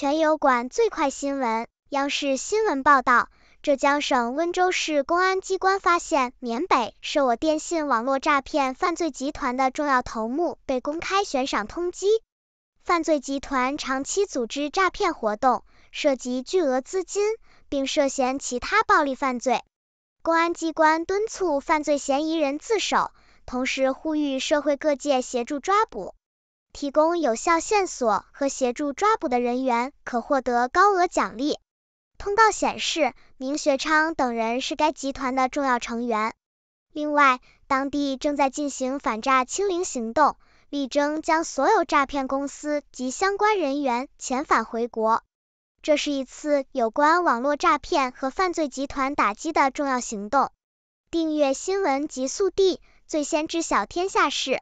全有管最快新闻，央视新闻报道，浙江省温州市公安机关发现，缅北是我电信网络诈骗犯罪集团的重要头目被公开悬赏通缉。犯罪集团长期组织诈骗活动，涉及巨额资金，并涉嫌其他暴力犯罪。公安机关敦促犯罪嫌疑人自首，同时呼吁社会各界协助抓捕。提供有效线索和协助抓捕的人员可获得高额奖励。通告显示，明学昌等人是该集团的重要成员。另外，当地正在进行反诈清零行动，力争将所有诈骗公司及相关人员遣返回国。这是一次有关网络诈骗和犯罪集团打击的重要行动。订阅新闻极速递，最先知晓天下事。